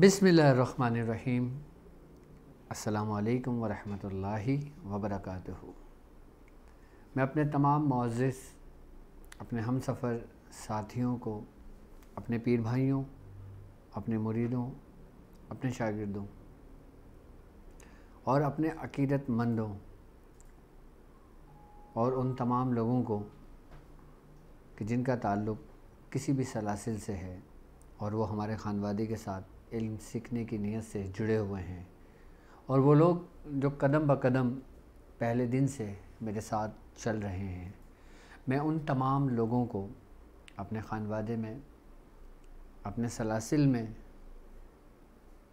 बिसमीम् अल्लाम वरहि वबरक मैं अपने तमाम मोज़ अपने हम सफ़र साथियों को अपने पीर भाइयों अपने मुरीदों अपने शागिर्दों और अपने अकीदतमंदों और उन तमाम लोगों को कि जिनका ताल्लुक़ किसी भी सलासिल से है और वो हमारे खानवादी के साथ इल्म सीखने की नीयत से जुड़े हुए हैं और वो लोग जो कदम ब कदम पहले दिन से मेरे साथ चल रहे हैं मैं उन तमाम लोगों को अपने खानवादे में अपने सलासिल में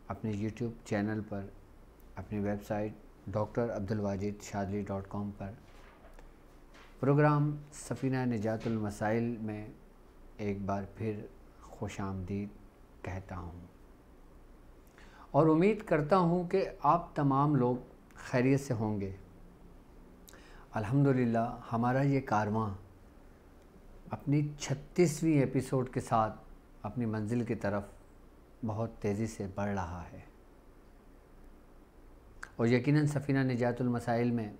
अपने यूट्यूब चैनल पर अपनी website doctor Abdul Wajid dot com पर प्रोग्राम सफ़ीना निजातुल मसाइल में एक बार फिर खुश आमदीद कहता हूँ और उम्मीद करता हूँ कि आप तमाम लोग खैरियत से होंगे अल्हम्दुलिल्लाह हमारा ये कारवां अपनी छत्तीसवीं एपिसोड के साथ अपनी मंजिल की तरफ बहुत तेज़ी से बढ़ रहा है और यकीनन सफ़ीना मसाइल में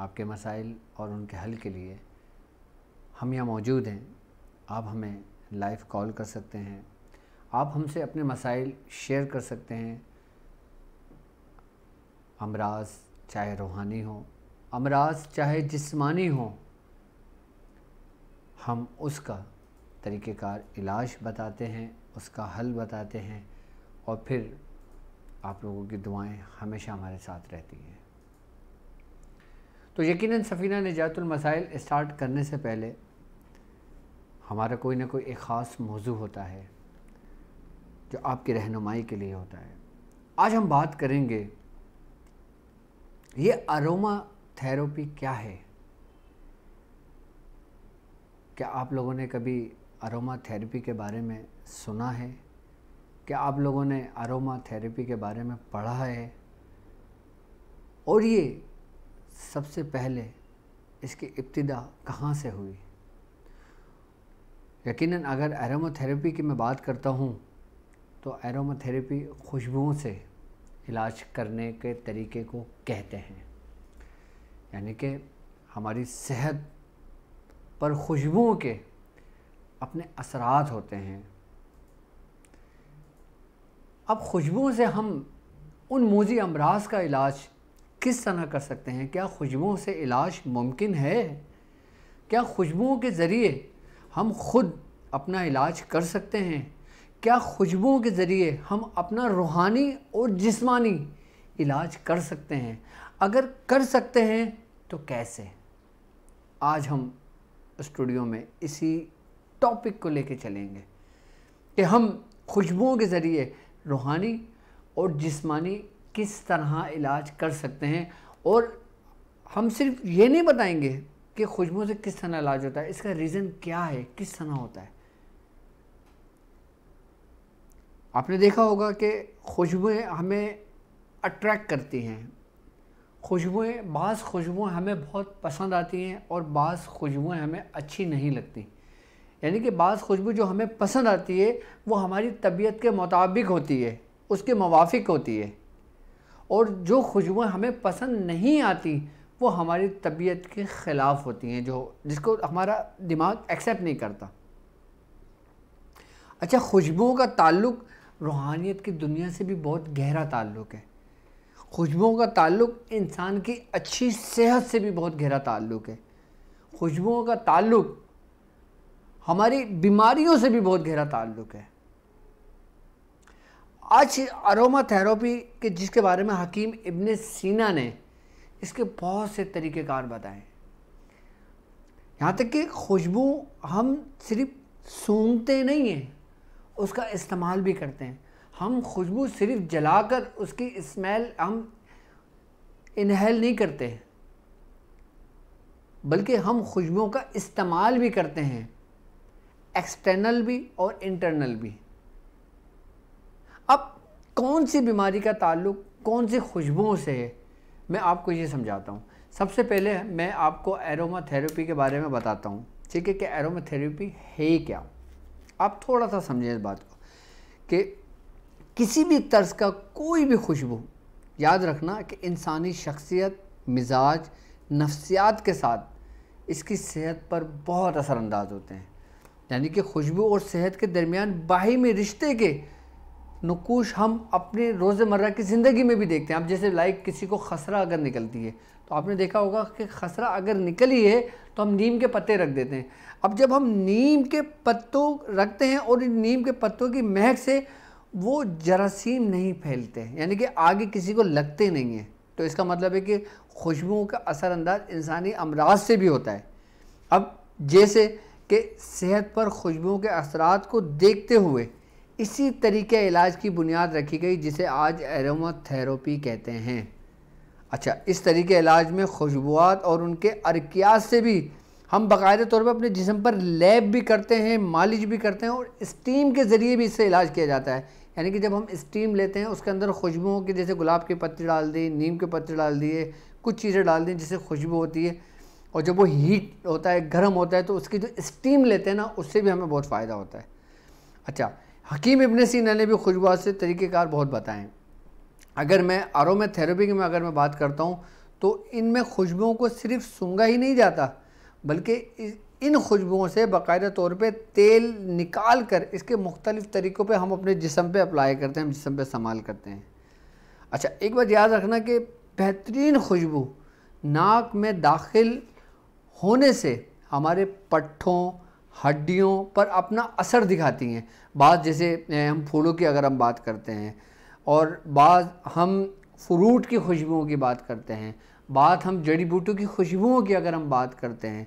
आपके मसाइल और उनके हल के लिए हम यहाँ मौजूद हैं आप हमें लाइव कॉल कर सकते हैं आप हमसे अपने मसाइल शेयर कर सकते हैं अमराज चाहे रूहानी हो अमराज चाहे जिस्मानी हो हम उसका तरीक़ेकार इलाज बताते हैं उसका हल बताते हैं और फिर आप लोगों की दुआएं हमेशा हमारे साथ रहती हैं तो यकीनन सफ़ीना निजातुलमसाइल स्टार्ट करने से पहले हमारा कोई ना कोई एक ख़ास मौजू होता है जो आपकी रहनुमाई के लिए होता है आज हम बात करेंगे ये अरोमा थेरेपी क्या है क्या आप लोगों ने कभी अरोमा थेरेपी के बारे में सुना है क्या आप लोगों ने अरोमा थेरेपी के बारे में पढ़ा है और ये सबसे पहले इसकी इब्तदा कहाँ से हुई यकीनन अगर एरोमा थेरेपी की मैं बात करता हूँ तो एरोमा थेरेपी खुशबुओं से इलाज करने के तरीके को कहते हैं यानी कि हमारी सेहत पर खुशबुओं के अपने असरात होते हैं अब खुशबुओं से हम उन मोजी अमराज का इलाज किस तरह कर सकते हैं क्या खुशबुओं से इलाज मुमकिन है क्या खुशबुओं के ज़रिए हम खुद अपना इलाज कर सकते हैं क्या खुशबुओं के ज़रिए हम अपना रूहानी और जिस्मानी इलाज कर सकते हैं अगर कर सकते हैं तो कैसे आज हम स्टूडियो में इसी टॉपिक को लेके चलेंगे कि हम खुशबुओं के ज़रिए रूहानी और जिस्मानी किस तरह इलाज कर सकते हैं और हम सिर्फ ये नहीं बताएंगे कि खुशबुओं से किस तरह इलाज होता है इसका रीज़न क्या है किस तरह होता है आपने देखा होगा कि खुशबुएँ हमें अट्रैक्ट करती हैं खुशबुएं बास खुशबुएं हमें बहुत पसंद आती हैं और बास खुशबुएं हमें अच्छी नहीं लगती यानी कि बास खुशबू जो हमें पसंद आती है वो हमारी तबीयत के मुताबिक होती है उसके मुवाफिक होती है और जो खुशबुएं हमें पसंद नहीं आती वो हमारी तबीयत के ख़िलाफ़ होती हैं जो जिसको हमारा दिमाग एक्सेप्ट नहीं करता अच्छा खुशबुओं का ताल्लुक़ रूहानियत की दुनिया से भी बहुत गहरा ताल्लुक़ है खुशबुओं का ताल्लुक़ इंसान की अच्छी सेहत से भी बहुत गहरा ताल्लुक़ है खुशबुओं का ताल्लुक़ हमारी बीमारियों से भी बहुत गहरा ताल्लुक़ है आज अरोमा थेरोपी के जिसके बारे में हकीम इबन सीना ने इसके बहुत से तरीक़ेकार बताए यहाँ तक कि खुशबू हम सिर्फ सूंघते नहीं हैं उसका इस्तेमाल भी करते हैं हम खुशबू सिर्फ जलाकर उसकी स्मेल हम इनहेल नहीं करते बल्कि हम खुशबुओं का इस्तेमाल भी करते हैं एक्सटर्नल भी और इंटरनल भी अब कौन सी बीमारी का ताल्लुक कौन सी खुशबुओं से है मैं आपको ये समझाता हूँ सबसे पहले मैं आपको एरोमा थेरेपी के बारे में बताता हूँ ठीक है कि एरोमा थेरेपी है क्या आप थोड़ा सा समझें इस बात को कि किसी भी तर्ज का कोई भी खुशबू याद रखना कि इंसानी शख्सियत मिजाज नफ्सियात के साथ इसकी सेहत पर बहुत असरानंदाज होते हैं यानी कि खुशबू और सेहत के दरमियान बाहिमी में रिश्ते के नकूश हम अपने रोज़मर्रा की ज़िंदगी में भी देखते हैं आप जैसे लाइक किसी को खसरा अगर निकलती है तो आपने देखा होगा कि खसरा अगर निकली है तो हम नीम के पत्ते रख देते हैं अब जब हम नीम के पत्तों रखते हैं और नीम के पत्तों की महक से वो जरासीम नहीं फैलते यानी कि आगे किसी को लगते नहीं हैं तो इसका मतलब है कि खुशबुओं का असरअंदाज इंसानी अमराज से भी होता है अब जैसे कि सेहत पर खुशबुओं के असरात को देखते हुए इसी तरीके इलाज की बुनियाद रखी गई जिसे आज एरोमाथेरेपी कहते हैं अच्छा इस तरीके इलाज में खुशबुआत और उनके अरकियात से भी हम बाकायदा तौर पर अपने जिसम पर लैब भी करते हैं मालिश भी करते हैं और स्टीम के ज़रिए भी इससे इलाज किया जाता है यानी कि जब हम स्टीम लेते हैं उसके अंदर खुशबुओं के जैसे गुलाब के पत्ते डाल दिए नीम के पत्ते डाल दिए कुछ चीज़ें डाल दी जिससे खुशबू होती है और जब वो हीट होता है गर्म होता है तो उसकी जो स्टीम लेते हैं ना उससे भी हमें बहुत फ़ायदा होता है अच्छा हकीम इबन सीना ने भी खुशबू से तरीक़ेकार बहुत बताएं अगर मैं आरोमा थेरेपी की में अगर मैं बात करता हूँ तो इनमें खुशबुओं को सिर्फ सूंगा ही नहीं जाता बल्कि इन खुशबुओं से बाकायदा तौर पे तेल निकाल कर इसके मुख्तलिफ़ तरीक़ों पे हम अपने जिसम पे अप्लाई करते हैं जिसम पे इस्तेमाल करते हैं अच्छा एक बात याद रखना कि बेहतरीन खुशबू नाक में दाखिल होने से हमारे पट्ठों हड्डियों पर अपना असर दिखाती हैं बाद जैसे हम फूलों की अगर हम बात करते हैं और बाद हम फ्रूट की खुशबुओं की बात करते हैं बात हम जड़ी बूटों की खुशबुओं की अगर हम बात करते हैं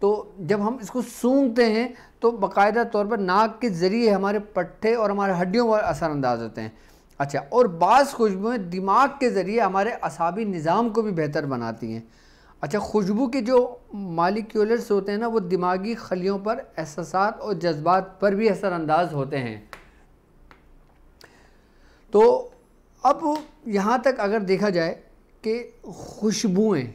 तो जब हम इसको सूंघते हैं तो बाकायदा तौर पर नाक के ज़रिए हमारे पट्टे और हमारे हड्डियों पर असरानंदाज होते हैं अच्छा और बाज़ खुशबुएँ दिमाग के ज़रिए हमारे असाबी निज़ाम को भी बेहतर बनाती हैं अच्छा खुशबू के जो मालिक्यूलर्स होते हैं ना वो दिमागी खलियों पर एहसास और जज्बात पर भी असरअंदाज होते हैं तो अब यहाँ तक अगर देखा जाए कि खुशबुएं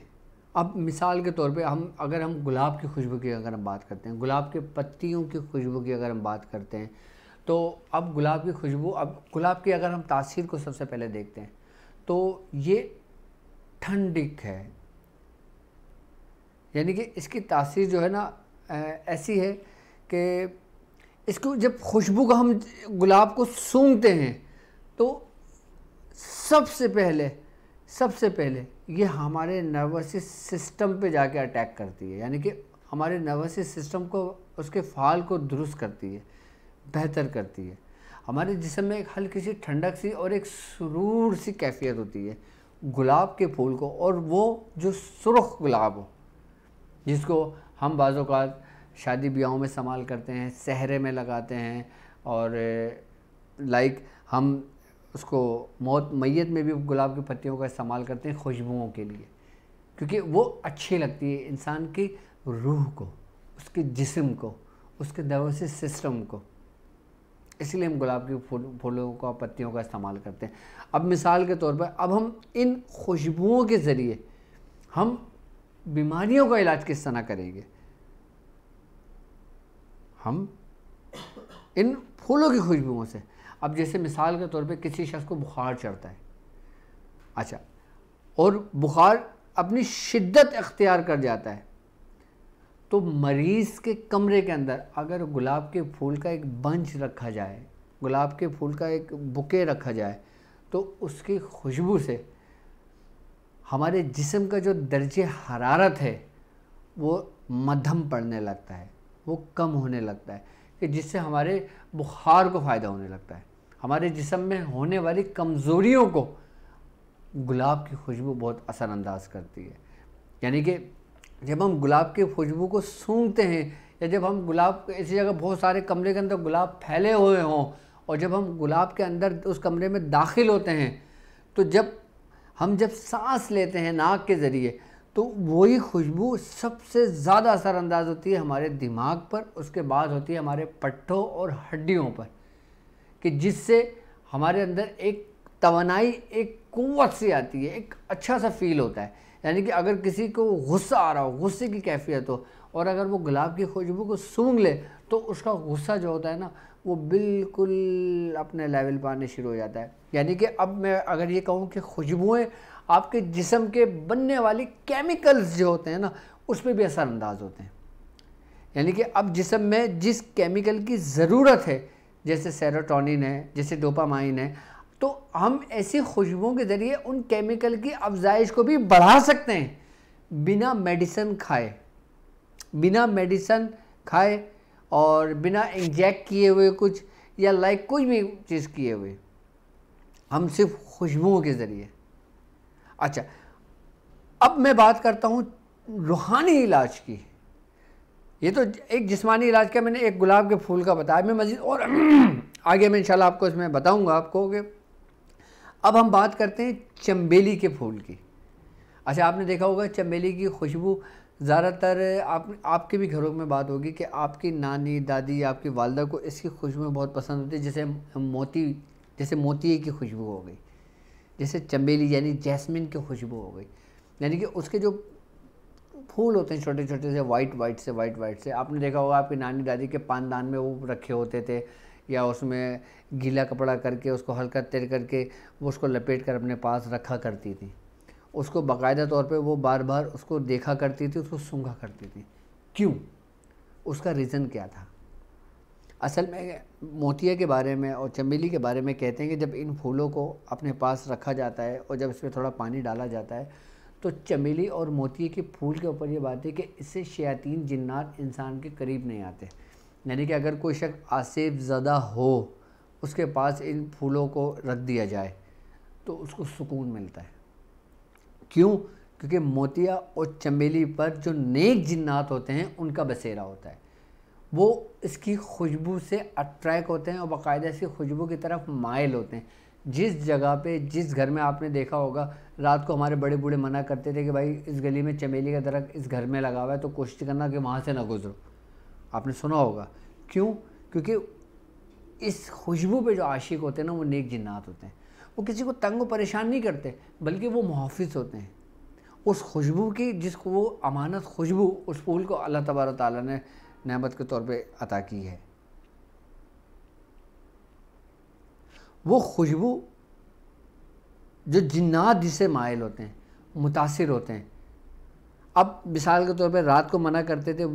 अब मिसाल के तौर पे हम अगर हम गुलाब की खुशबू की अगर हम बात करते हैं गुलाब के पत्तियों की खुशबू की अगर हम बात करते हैं तो अब गुलाब की खुशबू अब गुलाब की अगर हम तासीर को सबसे पहले देखते हैं तो ये ठंडिक है यानी कि इसकी तासीर जो है ना ऐसी है कि इसको जब खुशबू का हम गुलाब को सूंघते हैं तो सबसे पहले सबसे पहले ये हमारे नर्वस सिस्टम पे जाके अटैक करती है यानी कि हमारे नर्वस सिस्टम को उसके फाल को दुरुस्त करती है बेहतर करती है हमारे जिसम में एक हल्की सी ठंडक सी और एक सुरूर सी कैफियत होती है गुलाब के फूल को और वो जो सुरख गुलाब हो जिसको हम बाज़ शादी ब्याहों में इस्तेमाल करते हैं सहरे में लगाते हैं और लाइक हम उसको मौत मैत में भी गुलाब की पत्तियों का इस्तेमाल करते हैं खुशबुओं के लिए क्योंकि वो अच्छी लगती है इंसान की रूह को उसके जिस्म को उसके दरोसी सिस्टम को इसलिए हम गुलाब के फूल फूलों का पत्तियों का इस्तेमाल करते हैं अब मिसाल के तौर पर अब हम इन खुशबुओं के ज़रिए हम बीमारियों का इलाज किस तरह करेंगे हम इन फूलों की खुशबुओं से अब जैसे मिसाल के तौर पे किसी शख्स को बुखार चढ़ता है अच्छा और बुखार अपनी शिद्दत अख्तियार कर जाता है तो मरीज़ के कमरे के अंदर अगर गुलाब के फूल का एक बंच रखा जाए गुलाब के फूल का एक बुके रखा जाए तो उसकी खुशबू से हमारे जिसम का जो दर्ज हरारत है वो मध्यम पड़ने लगता है वो कम होने लगता है कि जिससे हमारे बुखार को फ़ायदा होने लगता है हमारे जिसम में होने वाली कमज़ोरियों को गुलाब की खुशबू बहुत असरअंदाज करती है यानी कि जब हम गुलाब की खुशबू को सूंघते हैं या जब हम गुलाब ऐसी जगह बहुत सारे कमरे के अंदर गुलाब फैले हुए हों और जब हम गुलाब के अंदर उस कमरे में दाखिल होते हैं तो जब हम जब सांस लेते हैं नाक के ज़रिए तो वही खुशबू सबसे ज़्यादा असरअंदाज होती है हमारे दिमाग पर उसके बाद होती है हमारे पट्ठों और हड्डियों पर कि जिससे हमारे अंदर एक तोनाई एक कुत सी आती है एक अच्छा सा फील होता है यानी कि अगर किसी को गुस्सा आ रहा हो गुस्से की कैफियत हो और अगर वो गुलाब की खुशबू को सूंघ ले तो उसका गुस्सा जो होता है ना वो बिल्कुल अपने लेवल पर आने शुरू हो जाता है यानी कि अब मैं अगर ये कहूँ कि खुशबुएँ आपके जिसम के बनने वाली केमिकल्स जो होते हैं ना उस पर भी असरअंदाज होते हैं यानी कि अब जिसम में जिस केमिकल की ज़रूरत है जैसे सेरोटोनिन है जैसे डोपामाइन है तो हम ऐसी खुशबुओं के ज़रिए उन केमिकल की अफजाइश को भी बढ़ा सकते हैं बिना मेडिसन खाए बिना मेडिसन खाए और बिना इंजेक्ट किए हुए कुछ या लाइक कुछ भी चीज़ किए हुए हम सिर्फ खुशबुओं के ज़रिए अच्छा अब मैं बात करता हूँ रूहानी इलाज की ये तो एक जिस्मानी इलाज का मैंने एक गुलाब के फूल का बताया मैं मज़ीद और आगे मैं इंशाल्लाह आपको इसमें बताऊंगा आपको कि अब हम बात करते हैं चम्बेली के फूल की अच्छा आपने देखा होगा चम्बेली की खुशबू ज़्यादातर आप आपके भी घरों में बात होगी कि आपकी नानी दादी आपकी वालदा को इसकी खुशबू बहुत पसंद होती है जैसे मोती जैसे मोती की खुशबू हो गई जैसे चमेली यानी जैस्मिन की खुशबू हो गई यानी कि उसके जो फूल होते हैं छोटे छोटे से वाइट वाइट से वाइट वाइट से आपने देखा होगा आपकी नानी दादी के पानदान में वो रखे होते थे या उसमें गीला कपड़ा करके उसको हल्का तेल करके वो उसको लपेट कर अपने पास रखा करती थी उसको बाकायदा तौर पे वो बार बार उसको देखा करती थी उसको सूंघा करती थी क्यों उसका रीज़न क्या था असल में मोतिया के बारे में और चमेली के बारे में कहते हैं कि जब इन फूलों को अपने पास रखा जाता है और जब इस पर थोड़ा पानी डाला जाता है तो चमेली और मोतिया के फूल के ऊपर ये बात है कि इससे शयातीन जिन्नात इंसान के करीब नहीं आते यानी कि अगर कोई शख्स आसेब ज़्यादा हो उसके पास इन फूलों को रख दिया जाए तो उसको सुकून मिलता है क्यों क्योंकि मोतिया और चमेली पर जो नेक जिन्नात होते हैं उनका बसेरा होता है वो इसकी खुशबू से अट्रैक्ट होते हैं और बाकायदा इसकी खुशबू की तरफ मायल होते हैं जिस जगह पे जिस घर में आपने देखा होगा रात को हमारे बड़े बूढ़े मना करते थे कि भाई इस गली में चमेली का दरख्त इस घर में लगा हुआ है तो कोशिश करना कि वहाँ से ना गुजरो आपने सुना होगा क्यों क्योंकि इस खुशबू पे जो आशिक होते हैं ना वो नेक जिन्नात होते हैं वो किसी को तंग परेशान नहीं करते बल्कि वो मुहाफ़ होते हैं उस खुशबू की जिसको वो अमानत खुशबू उस फूल को अल्लाह तबारा ताली ने नमत के तौर पर अता की है वो खुशबू जो जिन्नात जिसे मायल होते हैं मुतासर होते हैं अब मिसाल के तौर पर रात को मना करते थे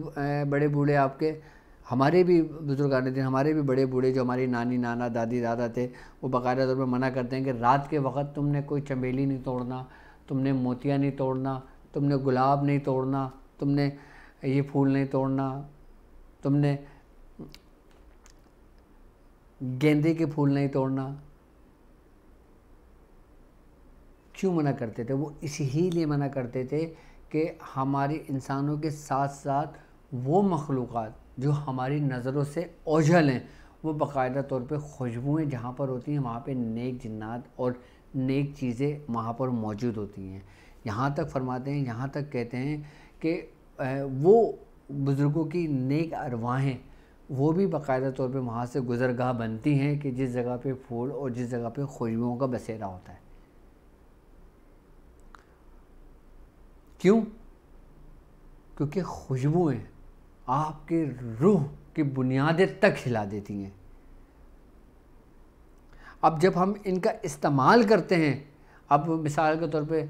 बड़े बूढ़े आपके हमारे भी बुज़ुर्ग आने दिन हमारे भी बड़े बूढ़े जो हमारी नानी नाना दादी दादा थे वो बाकायदा तौर पर मना करते हैं कि रात के वक्त तुमने कोई चमेली नहीं तोड़ना तुमने मोतिया नहीं तोड़ना तुमने गुलाब नहीं तोड़ना तुमने ये फूल नहीं तोड़ना तुमने गेंदे के फूल नहीं तोड़ना क्यों मना करते थे वो इसी लिए मना करते थे कि हमारे इंसानों के साथ साथ वो मखलूक़ात जो हमारी नज़रों से ओझल हैं वो बाकायदा तौर पे खुशबुएँ जहाँ पर होती हैं वहाँ पे नेक जन्ात और नेक चीज़ें वहाँ पर मौजूद होती हैं यहाँ तक फरमाते हैं यहाँ तक कहते हैं कि वो बुज़ुर्गों की नेक अरवाहें वो भी बाकायदा तौर पे वहाँ से गुज़रगाह बनती हैं कि जिस जगह पे फूल और जिस जगह पे खुशबुओं का बसेरा होता है क्यों क्योंकि खुशबुएँ आपके रूह की बुनियादें तक हिला देती हैं अब जब हम इनका इस्तेमाल करते हैं अब मिसाल के तौर पे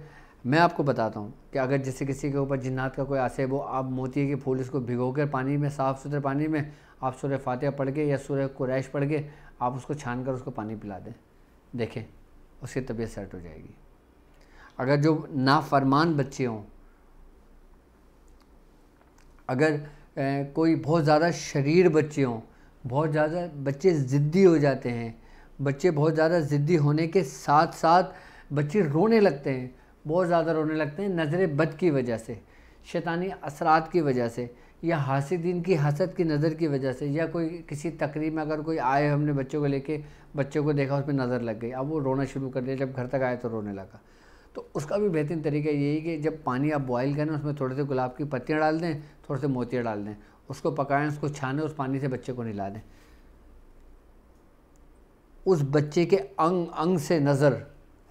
मैं आपको बताता हूँ कि अगर जैसे किसी के ऊपर जिन्नात का कोई आसेब हो आप मोती के फूल इसको भिगो कर पानी में साफ़ सुथरे पानी में आप सूर्य फातह पढ़ के या सूर्य कुरैश पढ़ के आप उसको छान कर उसको पानी पिला दें देखें उसकी तबीयत सेट हो जाएगी अगर जो नाफरमान बच्चे हों अगर कोई बहुत ज़्यादा शरीर बच्चे हों बहुत ज़्यादा बच्चे ज़िद्दी हो जाते हैं बच्चे बहुत ज़्यादा ज़िद्दी होने के साथ साथ बच्चे रोने लगते हैं बहुत ज़्यादा रोने लगते हैं नज़र बद की वजह से शैतानी असरात की वजह से या हासिदीन की हसद की नज़र की वजह से या कोई किसी तकरीब में अगर कोई आए हमने बच्चों को लेके बच्चों को देखा उसमें नज़र लग गई अब वो रोना शुरू कर दिया जब घर तक आए तो रोने लगा तो उसका भी बेहतरीन तरीका यही कि जब पानी आप बॉयल करें उसमें थोड़े से गुलाब की पत्तियाँ डाल दें थोड़े से मोतियाँ डाल दें उसको पकाएं उसको छानें उस पानी से बच्चे को निला दें उस बच्चे के अंग अंग से नज़र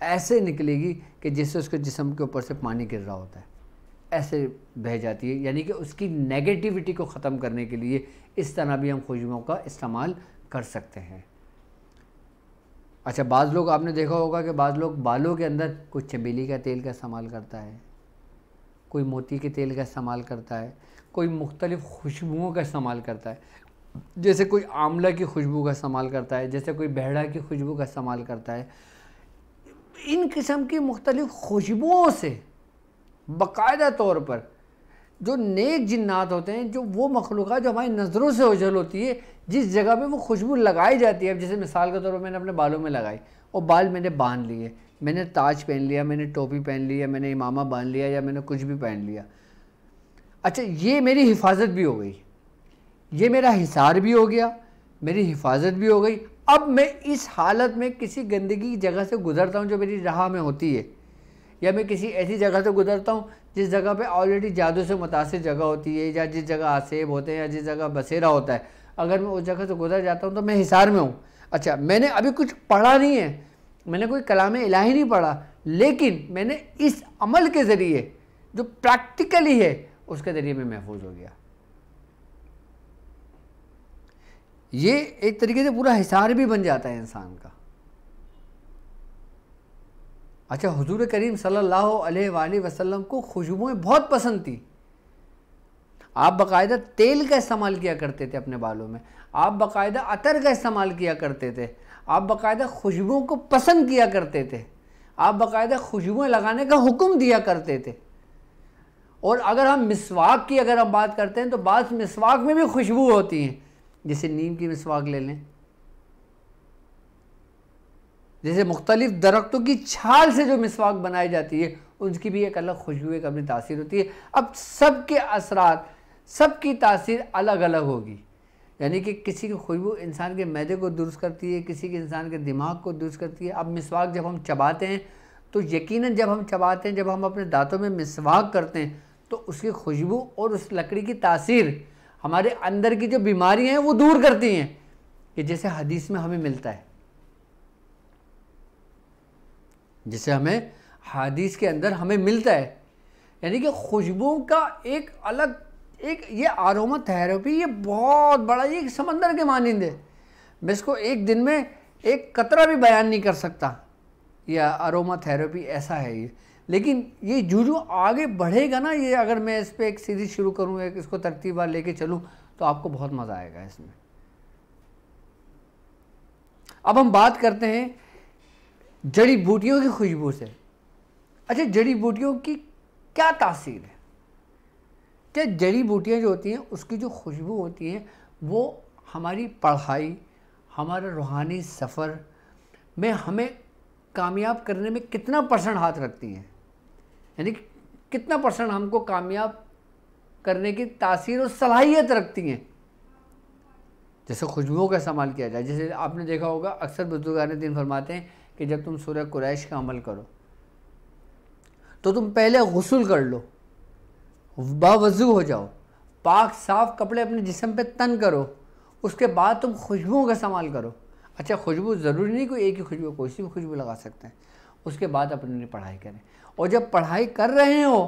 ऐसे निकलेगी कि जिससे उसके जिसम के ऊपर से पानी गिर रहा होता है ऐसे बह जाती है यानी कि उसकी नेगेटिविटी को ख़त्म करने के लिए इस तरह भी हम खुशबुओं का इस्तेमाल कर सकते हैं अच्छा बाज़ लोग आपने देखा होगा कि बाज़ लोग बालों के अंदर कोई चमेली का तेल का इस्तेमाल करता है कोई मोती के तेल का इस्तेमाल करता है कोई मुख्तलिफ़ खुशबुओं का इस्तेमाल करता है जैसे कोई आंवला की खुशबू का इस्तेमाल करता है जैसे कोई बहड़ा की खुशबू का इस्तेमाल करता है इन किस्म की मुख्तलिफ़ खुशबुओं से बाकायदा तौर पर जो नेक जिन्नात होते हैं जो वो मखलूक जो हमारी नज़रों से उजल होती है जिस जगह पे वो खुशबू लगाई जाती है अब जैसे मिसाल के तौर पर मैंने अपने बालों में लगाई और बाल मैंने बांध लिए मैंने ताज पहन लिया मैंने टोपी पहन लिया मैंने इमामा बांध लिया या मैंने कुछ भी पहन लिया अच्छा ये मेरी हिफाजत भी हो गई ये मेरा हिसार भी हो गया मेरी हिफाजत भी हो गई अब मैं इस हालत में किसी गंदगी की जगह से गुजरता हूँ जो मेरी राह में होती है या मैं किसी ऐसी जगह से गुजरता हूँ जिस जगह पे ऑलरेडी जादू से मुतासर जगह होती है या जिस जगह आसेब होते हैं या जिस जगह बसेरा होता है अगर मैं उस जगह से गुजर जाता हूँ तो मैं हिसार में हूँ अच्छा मैंने अभी कुछ पढ़ा नहीं है मैंने कोई कलाम इलाही नहीं पढ़ा लेकिन मैंने इस अमल के ज़रिए जो प्रैक्टिकली है उसके ज़रिए मैं महफूज हो गया ये एक तरीके से पूरा हिसार भी बन जाता है इंसान का अच्छा हजूर करीम सल्लल्लाहु अलैहि वसल्लम को खुशबुएँ बहुत पसंद थी आप बाकायदा तेल का इस्तेमाल किया करते थे अपने बालों में आप बाकायदा अतर का इस्तेमाल किया करते थे आप बाकायदा खुशबुओं को पसंद किया करते थे आप बाकायदा खुशबुएँ लगाने का हुक्म दिया करते थे और अगर हम मिसवाक की अगर हम बात करते हैं तो बाद मिसवाक में भी खुशबू होती हैं जैसे नीम की मिसवाक ले लें जैसे मुख्तलिफ दरख्तों की छाल से जो मिसवाक बनाई जाती है उनकी भी एक अलग खुशबू एक अपनी तासीर होती है अब सब के असरात सब की तासीर अलग अलग होगी यानी कि किसी की खुशबू इंसान के मैदे को दुरुस्त करती है किसी के इंसान के दिमाग को दुरुस्त करती है अब मिसवाक जब हम चबाते हैं तो यकीनन जब हम चबाते हैं जब हम अपने दांतों में मिसवाक करते हैं तो उसकी खुशबू और उस लकड़ी की तासीर हमारे अंदर की जो बीमारियाँ हैं वो दूर करती हैं कि जैसे हदीस में हमें मिलता है जिसे हमें हदीस के अंदर हमें मिलता है यानी कि खुशबुओं का एक अलग एक ये आरोमा थेरेपी ये बहुत बड़ा ये समंदर के मानंद है मैं इसको एक दिन में एक कतरा भी बयान नहीं कर सकता यह अरोमा थेरेपी ऐसा है ये लेकिन ये जो जो आगे बढ़ेगा ना ये अगर मैं इस पर एक सीरीज शुरू करूँ एक इसको तरतीबा लेके चलूँ तो आपको बहुत मज़ा आएगा इसमें अब हम बात करते हैं जड़ी बूटियों की खुशबू से अच्छा जड़ी बूटियों की क्या तासीर है क्या जड़ी बूटियाँ जो होती हैं उसकी जो खुशबू होती है वो हमारी पढ़ाई हमारा रूहानी सफ़र में हमें कामयाब करने में कितना परसेंट हाथ रखती हैं यानी कितना परसेंट हमको कामयाब करने की तासीर और सलाहियत रखती हैं जैसे खुशबुओं का इस्तेमाल किया जाए जैसे आपने देखा होगा अक्सर बुजुर्गान दिन फरमाते हैं कि जब तुम सूर्य कुरैश का अमल करो तो तुम पहले गसल कर लो बावजू हो जाओ पाक साफ कपड़े अपने जिसम पे तन करो उसके बाद तुम खुशबुओं का इस्तेमाल करो अच्छा खुशबू ज़रूरी नहीं कोई एक ही खुशबू कोई सी भी खुशबू लगा सकते हैं उसके बाद अपने लिए पढ़ाई करें और जब पढ़ाई कर रहे हो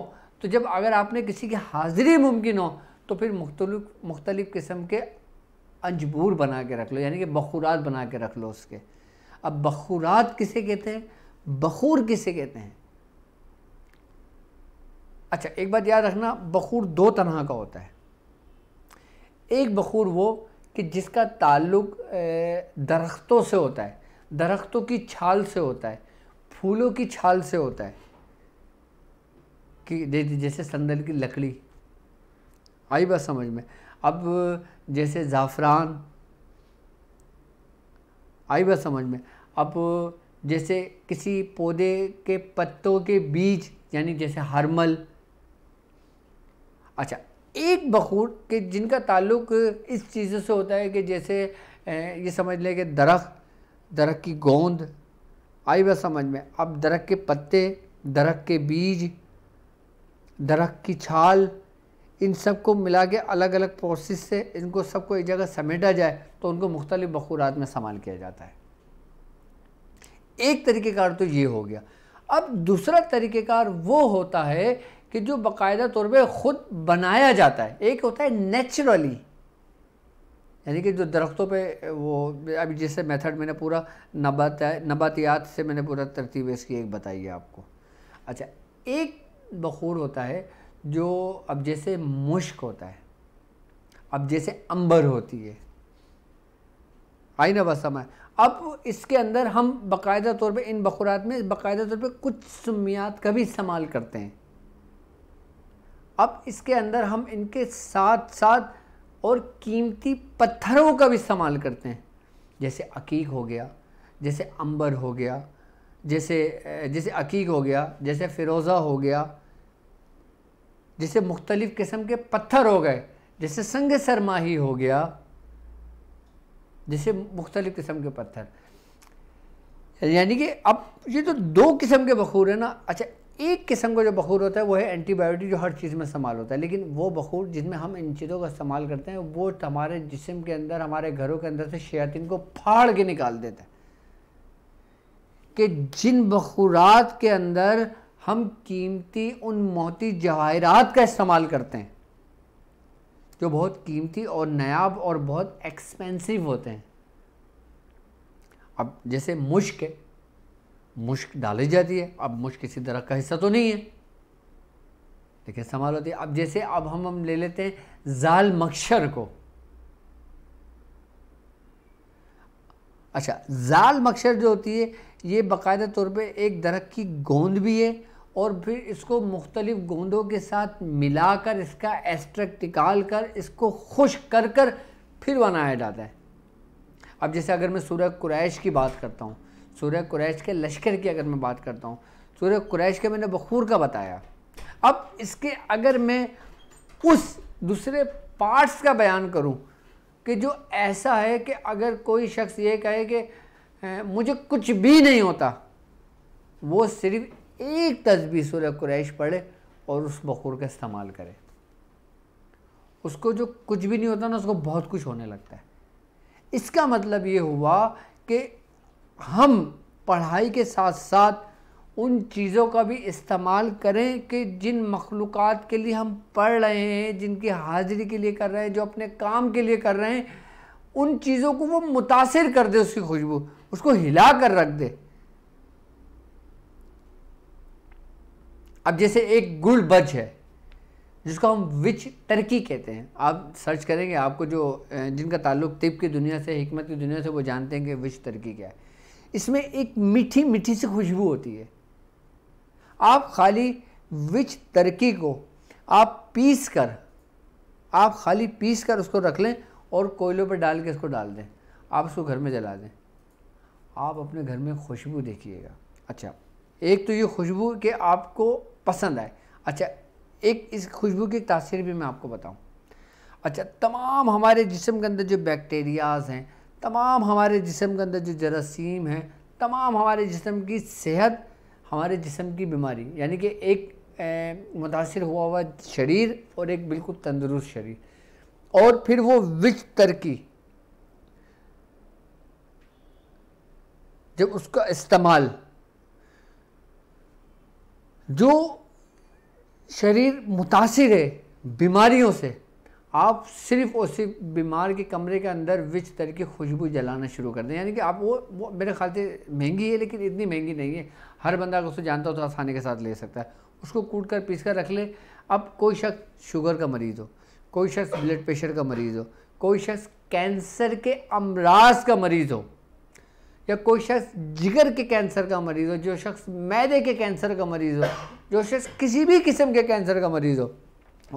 तो जब अगर आपने किसी की हाजिरी मुमकिन हो तो फिर मुख्तलिफ मुख्तलिफ़ किस्म के अजबूर बना के रख लो यानी कि बखूरात बना के रख लो उसके अब बखूरात किसे कहते हैं बखूर किसे कहते हैं अच्छा एक बात याद रखना बखूर दो तरह का होता है एक बखूर वो कि जिसका ताल्लुक दरख्तों से होता है दरख्तों की छाल से होता है फूलों की छाल से होता है कि जैसे संदल की लकड़ी आई बात समझ में अब जैसे ज़ाफ़रान आई बात समझ में अब जैसे किसी पौधे के पत्तों के बीज यानी जैसे हरमल अच्छा एक बखूर के जिनका ताल्लुक इस चीज़ों से होता है कि जैसे ये समझ लें कि दरख्त दरख़ की गोंद आई बात समझ में अब दरख के पत्ते दरख़ के बीज दरख्त की छाल इन सब को मिला के अलग अलग प्रोसेस से इनको सबको एक जगह समेटा जाए तो उनको मुख्तलि बखूरात में इस्तेमाल किया जाता है एक तरीक़ेकार तो ये हो गया अब दूसरा तरीक़ेकार वो होता है कि जो बाकायदा तौर पर ख़ुद बनाया जाता है एक होता है नेचुरली यानी कि जो दरख्तों पे वो अभी जैसे मेथड मैंने पूरा नबाता नबातियात से मैंने पूरा तरतीब इसकी एक बताई है आपको अच्छा एक बखूर होता है जो अब जैसे मुश्क होता है अब जैसे अंबर होती है आई ना बस समय अब इसके अंदर हम बाकायदा तौर पे इन बखुरात में बाकायदा तौर पे कुछ सुमियात का भी इस्तेमाल करते हैं अब इसके अंदर हम इनके साथ साथ और कीमती पत्थरों का भी इस्तेमाल करते हैं जैसे अकीक हो गया जैसे अंबर हो गया जैसे जैसे अकीक हो गया जैसे फ़िरोज़ा हो गया जैसे मुख्तलिफ़ किस्म के पत्थर हो गए जैसे संग सरमाही हो गया जैसे मुख्तलिफ़ किस्म के पत्थर यानी कि अब ये तो दो किस्म के बखूर है ना अच्छा एक किस्म का जो बखूर होता है वो है एंटीबायोटिक जो हर चीज़ में इस्तेमाल होता है लेकिन वो बखूर जिसमें हम इन चीज़ों का इस्तेमाल करते हैं वो हमारे जिसम के अंदर हमारे घरों के अंदर से शयातिन को फाड़ के निकाल देता है कि जिन बखूरात के अंदर हम कीमती उन मोती जवाहरात का इस्तेमाल करते हैं जो बहुत कीमती और नायाब और बहुत एक्सपेंसिव होते हैं अब जैसे मुश्क है मुश्क डाली जाती है अब मुश्क किसी तरह का हिस्सा तो नहीं है लेकिन सवाल होती है अब जैसे अब हम हम ले लेते हैं जाल मक्षर को अच्छा जाल मक्षर जो होती है ये बाकायदा तौर पे एक दरख्त की गोंद भी है और फिर इसको मुख्तलिफ गोंदों के साथ मिलाकर इसका एस्ट्रक्ट निकाल कर इसको खुश कर कर फिर बनाया जाता है अब जैसे अगर मैं सूर्य कुरैश की बात करता हूँ सूर्य कुरैश के लश्कर की अगर मैं बात करता हूँ सूर्य कुरैश के मैंने बखूर का बताया अब इसके अगर मैं उस दूसरे पार्ट्स का बयान करूँ कि जो ऐसा है कि अगर कोई शख्स ये कहे कि मुझे कुछ भी नहीं होता वो सिर्फ एक तस्वीर सूर्य कुरैश पढ़े और उस बखूर का इस्तेमाल करे उसको जो कुछ भी नहीं होता ना उसको बहुत कुछ होने लगता है इसका मतलब ये हुआ कि हम पढ़ाई के साथ साथ उन चीज़ों का भी इस्तेमाल करें कि जिन मखलूक़ के लिए हम पढ़ रहे हैं जिनकी हाज़िरी के लिए कर रहे हैं जो अपने काम के लिए कर रहे हैं उन चीज़ों को वो मुतासर कर दे उसकी खुशबू उसको हिला कर रख दे अब जैसे एक गुल बज है जिसको हम विच टर्की कहते हैं आप सर्च करेंगे आपको जो जिनका ताल्लुक तिब की दुनिया से हमत की दुनिया से वो जानते हैं कि विच टर्की क्या है इसमें एक मीठी मीठी सी खुशबू होती है आप खाली विच टर्की को आप पीस कर आप खाली पीस कर उसको रख लें और कोयलों पर डाल के उसको डाल दें आप उसको घर में जला दें आप अपने घर में खुशबू देखिएगा अच्छा एक तो ये खुशबू के आपको पसंद आए अच्छा एक इस खुशबू की तासीर भी मैं आपको बताऊँ अच्छा तमाम हमारे जिसम के अंदर जो बैक्टीरियाज हैं तमाम हमारे जिसम के अंदर जो जरासीम हैं तमाम हमारे जिसम की सेहत हमारे जिसम की बीमारी यानी कि एक मुतासर हुआ हुआ शरीर और एक बिल्कुल तंदुरुस्त शरीर और फिर वो विच तरकी जब उसका इस्तेमाल जो शरीर मुतासर है बीमारियों से आप सिर्फ और सिर्फ बीमार के कमरे के अंदर विच तरह की खुशबू जलाना शुरू कर दें यानी कि आप वो वो मेरे ख्याल से महंगी है लेकिन इतनी महंगी नहीं है हर बंदा अगर उसको जानता हो तो आसानी के साथ ले सकता है उसको कूट कर पीस कर रख ले अब कोई शख्स शुगर का मरीज़ हो कोई शख्स ब्लड प्रेशर का मरीज़ हो कोई शख्स कैंसर के अमराज का मरीज़ हो या कोई शख्स जिगर के कैंसर का मरीज़ हो जो शख्स मैदे के कैंसर का मरीज़ हो जो शख्स किसी भी किस्म के कैंसर का मरीज़ हो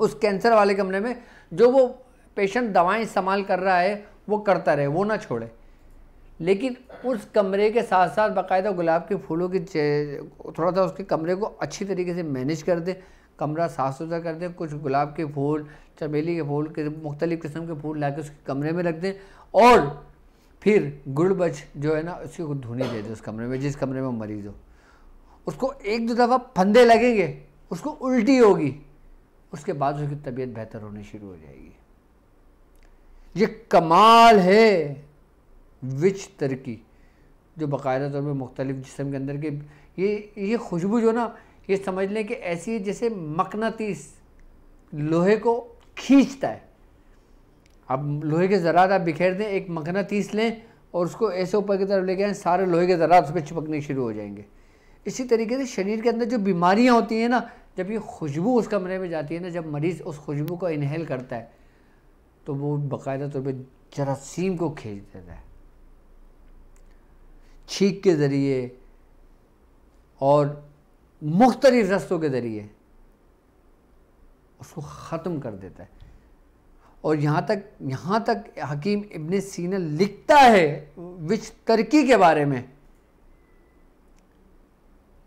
उस कैंसर वाले कमरे में जो वो पेशेंट दवाएं इस्तेमाल कर रहा है वो करता रहे वो ना छोड़े लेकिन उस कमरे के साथ साथ बाकायदा गुलाब के फूलों की थोड़ा सा उसके कमरे को अच्छी तरीके से मैनेज कर दे कमरा साफ सुथरा कर दें कुछ गुलाब के फूल चमेली के फूल के मुख्तलिफ़ किस्म के फूल ला के उसके कमरे में रख दें और फिर गुड़बज जो है ना उसी को धुनी दे दो उस कमरे में जिस कमरे में मरीज हो उसको एक दो दफ़ा फंदे लगेंगे उसको उल्टी होगी उसके बाद उसकी तबीयत बेहतर होनी शुरू हो जाएगी ये कमाल है विच तरकी जो बाकायदा तौर पर मुख्तलिफ जिसम के अंदर के ये ये खुशबू जो ना ये समझ लें कि ऐसी है जैसे मकनातीस लोहे को खींचता है अब लोहे के ज़रात आप बिखेर दें एक मखना तीस लें और उसको ऐसे ऊपर की तरफ लेके आए सारे लोहे के ज़रात उस पर चिपकने शुरू हो जाएंगे इसी तरीके से शरीर के अंदर जो बीमारियाँ होती हैं ना जब ये खुशबू उस कमरे में जाती है ना जब मरीज़ उस खुशबू को इनहेल करता है तो वो बाकायदा तौर पर जरासीम को खींच देता है छीक के ज़रिए और मुख्तलिफ रस्तों के ज़रिए उसको ख़त्म कर देता है और यहाँ तक यहाँ तक हकीम इबन सीना लिखता है विच तरक्की के बारे में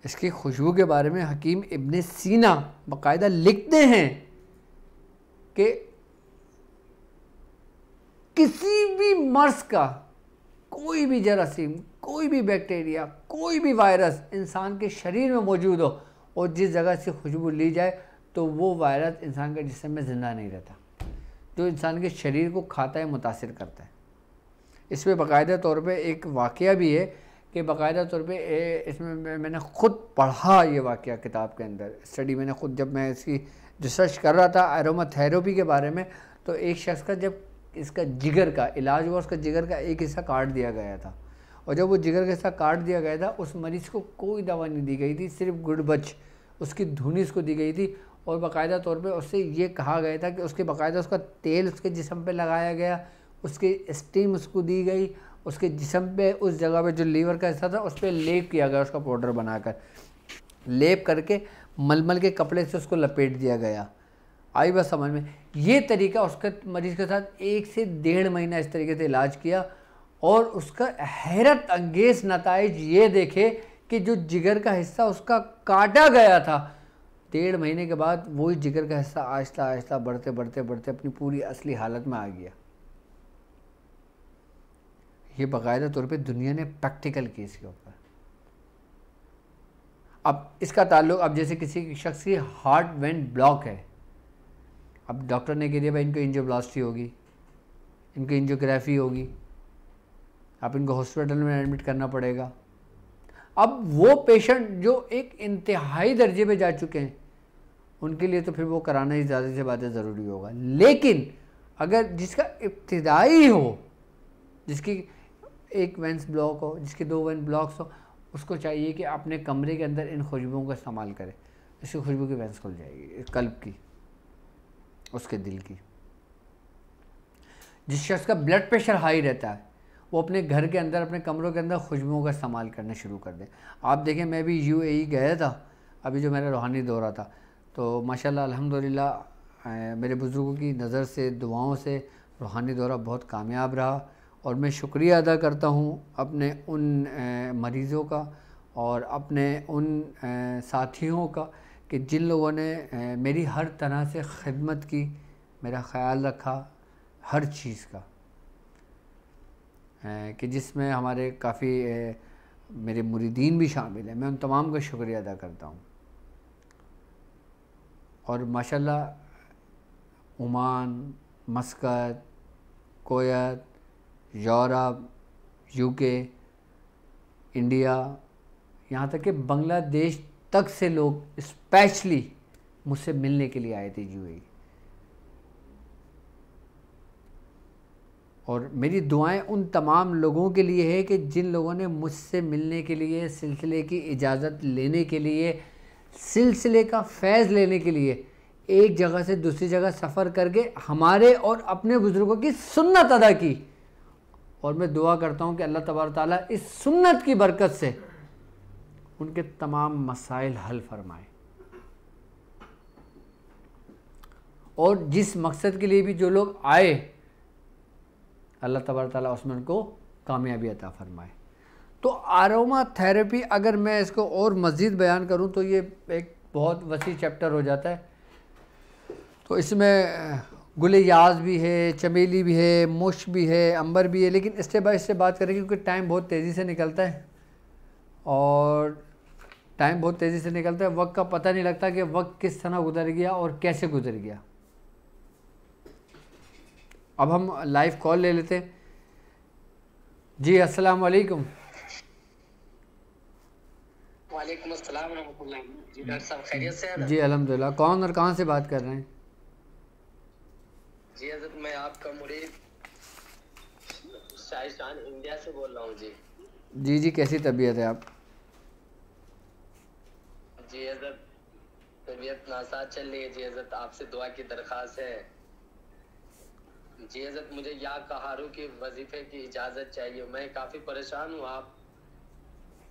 इसकी खुशबू के बारे में हकीम इबन सीना बाकायदा लिखते हैं कि किसी भी मर्स का कोई भी जरासीम कोई भी बैक्टीरिया कोई भी वायरस इंसान के शरीर में मौजूद हो और जिस जगह से खुशबू ली जाए तो वो वायरस इंसान के जिसम में ज़िंदा नहीं रहता जो इंसान के शरीर को खाता है मुतासर करता है इसमें बाकायदा तौर पर एक वाक़ भी है कि बाकायदा तौर पर इसमें मैंने ख़ुद पढ़ा ये वाक़ किताब के अंदर स्टडी मैंने ख़ुद जब मैं इसकी रिसर्च कर रहा था एरोमाथेरेपी के बारे में तो एक शख्स का जब इसका जिगर का इलाज हुआ उसका जिगर का एक हिस्सा काट दिया गया था और जब वो जिगर का हिस्सा काट दिया गया था उस मरीज़ को कोई दवा नहीं दी गई थी सिर्फ गुड़बच उसकी धुनी उसको दी गई थी और बाकायदा तौर पे उससे ये कहा गया था कि उसके बाकायदा उसका तेल उसके जिसम पे लगाया गया उसकी स्टीम उसको दी गई उसके जिसम पे उस जगह पे जो लीवर का हिस्सा था उस पर लेप किया गया उसका पाउडर बनाकर लेप करके मलमल के कपड़े से उसको लपेट दिया गया आई बस समझ में ये तरीका उसके मरीज़ के साथ एक से डेढ़ महीना इस तरीके से इलाज किया और उसका हैरत अंगेज नतज ये देखे कि जो जिगर का हिस्सा उसका काटा गया था डेढ़ महीने के बाद वही जिगर का हिस्सा आहिस्ता आहिस्ता बढ़ते बढ़ते बढ़ते अपनी पूरी असली हालत में आ गया ये बाकायदा तौर पे दुनिया ने प्रैक्टिकल की इसके ऊपर अब इसका ताल्लुक अब जैसे किसी शख्स की हार्ट वेंट ब्लॉक है अब डॉक्टर ने कह दिया भाई इनको इंजोब्लास्टी होगी इनकी इंजोग्राफी होगी आप इनको हॉस्पिटल में एडमिट करना पड़ेगा अब वो पेशेंट जो एक इंतहाई दर्जे पे जा चुके हैं उनके लिए तो फिर वो कराना ही ज़्यादा से ज़्यादा ज़रूरी होगा लेकिन अगर जिसका इब्तदाई हो जिसकी एक वेंस ब्लॉक हो जिसके दो वेंस ब्लॉक्स हो उसको चाहिए कि अपने कमरे के अंदर इन खुशबुओं का इस्तेमाल करें उसकी खुशबू की वेंस खुल जाएगी कल्ब की उसके दिल की जिस शख्स का ब्लड प्रेशर हाई रहता है वो अपने घर के अंदर अपने कमरों के अंदर खुशबुओं का इस्तेमाल करना शुरू कर दें आप देखें मैं भी यूएई गया था अभी जो मेरा रूहानी दौरा था तो माशाल्लाह अल्हम्दुलिल्लाह मेरे बुज़ुर्गों की नज़र से दुआओं से रूहानी दौरा बहुत कामयाब रहा और मैं शुक्रिया अदा करता हूँ अपने उन मरीज़ों का और अपने उन साथियों का कि जिन लोगों ने मेरी हर तरह से खिदमत की मेरा ख्याल रखा हर चीज़ का कि जिसमें हमारे काफ़ी मेरे मुरीदीन भी शामिल हैं मैं उन तमाम का शुक्रिया अदा करता हूँ और माशाल्लाह Oman Muscat Kuwait Europe UK India यहाँ तक कि बांग्लादेश तक से लोग स्पेशली मुझसे मिलने के लिए आए थे यूएई और मेरी दुआएं उन तमाम लोगों के लिए है कि जिन लोगों ने मुझसे मिलने के लिए सिलसिले की इजाज़त लेने के लिए सिलसिले का फैज़ लेने के लिए एक जगह से दूसरी जगह सफ़र करके हमारे और अपने बुज़ुर्गों की सुन्नत अदा की और मैं दुआ करता हूँ कि अल्लाह तबार ताली इस सुन्नत की बरकत से उनके तमाम मसाइल हल फरमाए और जिस मकसद के लिए भी जो लोग आए अल्लाह तबार ताली उसमें उनको कामयाबी अता फरमाए तो आरोमा थेरेपी अगर मैं इसको और मज़ीद बयान करूँ तो ये एक बहुत वसी चैप्टर हो जाता है तो इसमें गुल याज भी है चमेली भी है मुश भी है अंबर भी है लेकिन स्टेप बाई स्टेप बात करें क्योंकि टाइम बहुत तेज़ी से निकलता है और टाइम बहुत तेज़ी से निकलता है वक्त का पता नहीं लगता कि वक्त किस तरह गुजर गया और कैसे गुजर गया अब हम लाइव कॉल ले लेते हैं जी असलकम वालेकुम अस्सलाम जी डॉक्टर साहब खैरियत से हैं जी कौन और कहाँ से बात कर रहे हैं जी हजरत मैं आपका मुरीद इंडिया से बोल रहा जी जी जी कैसी तबीयत है आप जी हजरत तबीयत नासाज चल रही है जी हजरत आपसे दुआ की दरख्वास्त है जी हजरत मुझे या कहारू के वजीफे की इजाज़त चाहिए मैं काफ़ी परेशान हूँ आप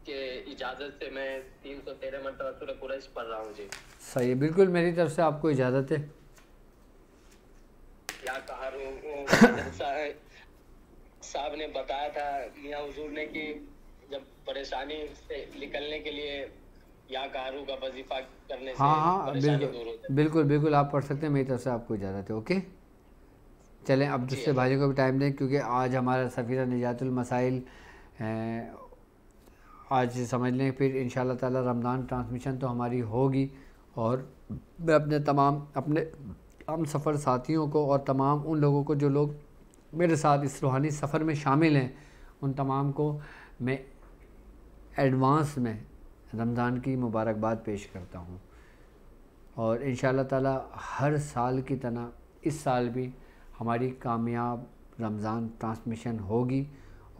आपके इजाज़त से मैं तीन सौ तेरह मरतबा सूर्य कुरैश पढ़ रहा हूँ जी सही बिल्कुल मेरी तरफ से आपको इजाज़त है क्या कहा साहब ने बताया था मियाँ हजूर ने कि जब परेशानी से निकलने के लिए या कारू का वजीफा करने से हाँ हाँ बिल्कुल बिल्कुल बिल्कुल आप पढ़ सकते हैं मेरी तरफ से आपको इजाज़त है ओके चलें अब दूसरे भाइयों को भी टाइम दें क्योंकि आज हमारा सफ़ीरा निजातुल मसाइल आज समझ लें फिर इन ताला रमज़ान ट्रांसमिशन तो हमारी होगी और मैं अपने तमाम अपने हम सफ़र साथियों को और तमाम उन लोगों को जो लोग मेरे साथ इस रूहानी सफ़र में शामिल हैं उन तमाम को मैं एडवांस में रमज़ान की मुबारकबाद पेश करता हूँ और इन ताला हर साल की तरह इस साल भी हमारी कामयाब रमज़ान ट्रांसमिशन होगी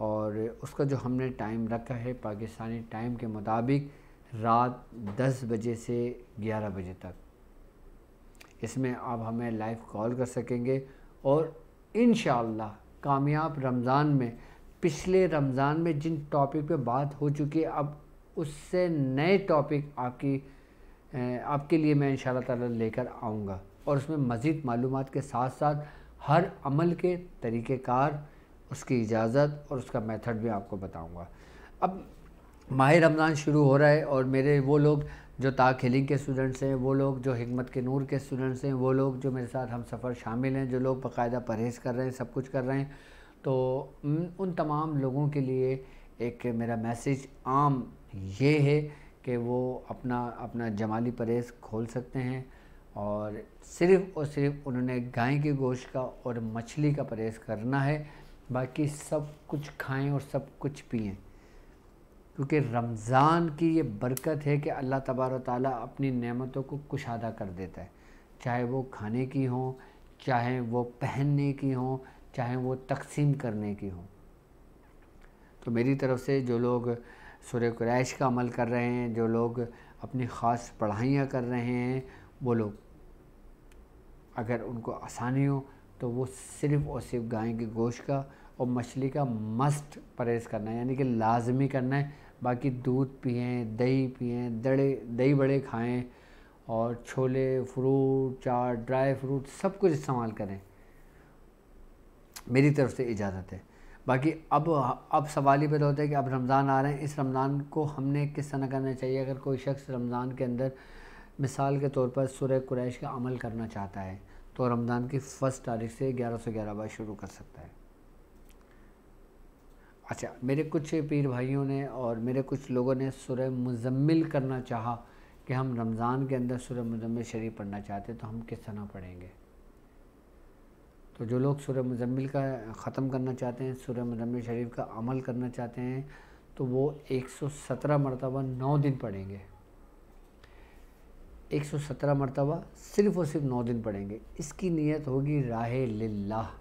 और उसका जो हमने टाइम रखा है पाकिस्तानी टाइम के मुताबिक रात 10 बजे से 11 बजे तक इसमें आप हमें लाइव कॉल कर सकेंगे और इन कामयाब रमज़ान में पिछले रमज़ान में जिन टॉपिक पे बात हो चुकी है अब उससे नए टॉपिक आपकी आपके लिए मैं इन ताला लेकर आऊँगा और उसमें मज़ीद मालूम के साथ साथ हर अमल के तरीक़ार उसकी इजाज़त और उसका मेथड भी आपको बताऊँगा अब माह रमज़ान शुरू हो रहा है और मेरे वो लोग जो ताक हिलिंग के स्टूडेंट्स हैं वो लोग जो हमत के नूर के स्टूडेंट्स हैं वो लोग जो मेरे साथ हम सफ़र शामिल हैं जो लोग बाकायदा परहेज़ कर रहे हैं सब कुछ कर रहे हैं तो उन तमाम लोगों के लिए एक मेरा मैसेज आम ये है कि वो अपना अपना जमाली परहेज़ खोल सकते हैं और सिर्फ़ और सिर्फ़ उन्होंने गाय के गोश्त का और मछली का परहेज़ करना है बाकी सब कुछ खाएं और सब कुछ पिएं क्योंकि रमज़ान की ये बरकत है कि अल्लाह तबार ताली अपनी नेमतों को कुशादा कर देता है चाहे वो खाने की हों चाहे वो पहनने की हों चाहे वो तकसीम करने की हों तो मेरी तरफ़ से जो लोग सुर क्रैश का अमल कर रहे हैं जो लोग अपनी ख़ास पढ़ाइयाँ कर रहे हैं वो लोग अगर उनको आसानी हो तो वो सिर्फ़ और सिर्फ गाय के गोश्त का और मछली का मस्ट परहेज करना है यानी कि लाजमी करना है बाकी दूध पिएँ दही पिएँ दड़े दही बड़े खाएँ और chole fruit chaat dry fruit सब कुछ इस्तेमाल करें मेरी तरफ से इजाज़त है बाकी अब अब सवाल ही पैदा होता है कि अब रमज़ान आ रहे हैं इस रमज़ान को हमने किस तरह करना चाहिए अगर कोई शख्स रमज़ान के अंदर मिसाल के तौर पर सुरह कुरैश का अमल करना चाहता है तो रमज़ान की फ़र्स्ट तारीख से ग्यारह सौ ग्यारह बार शुरू कर सकता है अच्छा मेरे कुछ पीर भाइयों ने और मेरे कुछ लोगों ने सुरह मुजम्मिल करना चाहा कि हम रमज़ान के अंदर सुरह मुजम्मिल शरीफ पढ़ना चाहते तो हम किस तरह पढ़ेंगे तो जो लोग सुरह मुजम्मिल का ख़त्म करना चाहते हैं सुरह मुजम्मिल शरीफ का अमल करना चाहते हैं तो वो 117 मरतबा नौ दिन पढ़ेंगे 117 मरतबा सिर्फ़ और सिर्फ नौ दिन पढ़ेंगे इसकी नीयत होगी राह लाह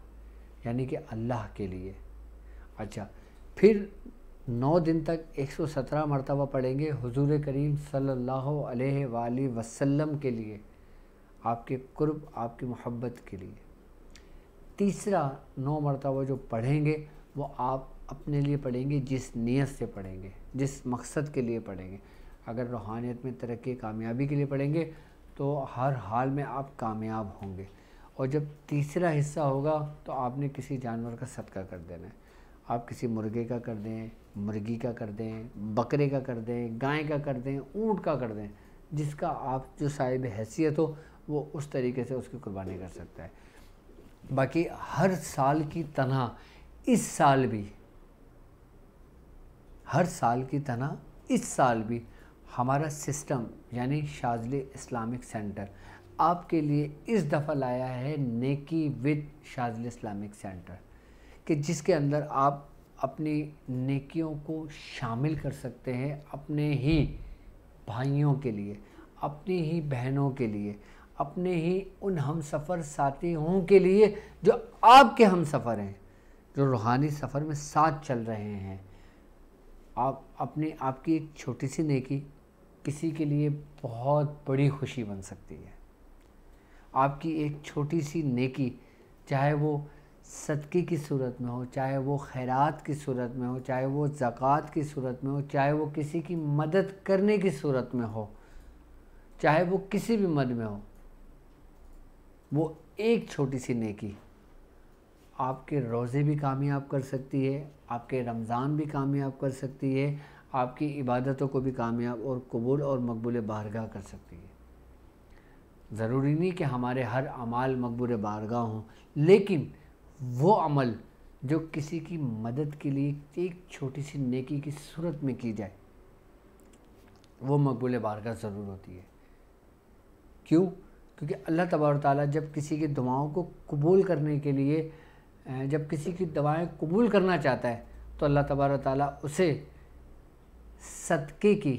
यानी कि अल्लाह के लिए अच्छा फिर नौ दिन तक 117 मरतबा पढ़ेंगे हजूर करीम सल्ला वसल्लम के लिए आपके कुर्ब आपकी मोहब्बत के लिए तीसरा नौ मरतबा जो पढ़ेंगे वो आप अपने लिए पढ़ेंगे जिस नीयत से पढ़ेंगे जिस मकसद के लिए पढ़ेंगे अगर रूहानियत में तरक्की कामयाबी के लिए पढ़ेंगे तो हर हाल में आप कामयाब होंगे और जब तीसरा हिस्सा होगा तो आपने किसी जानवर का सदका कर देना है आप किसी मुर्गे का कर दें मुर्गी का कर दें बकरे का कर दें गाय का कर दें ऊँट का कर दें जिसका आप जो साहिब हैसियत हो वो उस तरीके से उसकी कुर्बानी कर सकता है बाकी हर साल की तरह इस साल भी हर साल की तरह इस साल भी हमारा सिस्टम यानी शाजली इस्लामिक सेंटर आपके लिए इस दफ़ा लाया है नेकी विद शाजली इस्लामिक सेंटर कि जिसके अंदर आप अपनी नेकियों को शामिल कर सकते हैं अपने ही भाइयों के लिए अपनी ही बहनों के लिए अपने ही उन हम सफ़र साथियों के लिए जो आपके हम सफ़र हैं जो रूहानी सफ़र में साथ चल रहे हैं आप अपने आपकी एक छोटी सी नेकी किसी के लिए बहुत बड़ी खुशी बन सकती है आपकी एक छोटी सी नेकी चाहे वो सदक़े की सूरत में हो चाहे वो खैरात की सूरत में हो चाहे वो ज़क़़त की सूरत में हो चाहे वो किसी की मदद करने की सूरत में हो चाहे वो किसी भी मद में हो वो एक छोटी सी नेकी आपके रोज़े भी कामयाब कर सकती है आपके रमज़ान भी कामयाब कर सकती है आपकी इबादतों को भी कामयाब और कबूल और मकबूल बारगाह कर सकती है ज़रूरी नहीं कि हमारे हर अमाल मकबूल बारगाह हों लेकिन वो अमल जो किसी की मदद के लिए एक छोटी सी नेकी की सूरत में की जाए वो मकबूल बारगाह ज़रूर होती है क्यों क्योंकि अल्लाह तबार ताली जब किसी की दुआओं को कबूल करने के लिए जब किसी की दवाएँ कबूल करना चाहता है तो अल्लाह तबार ताली उसे सदक़े की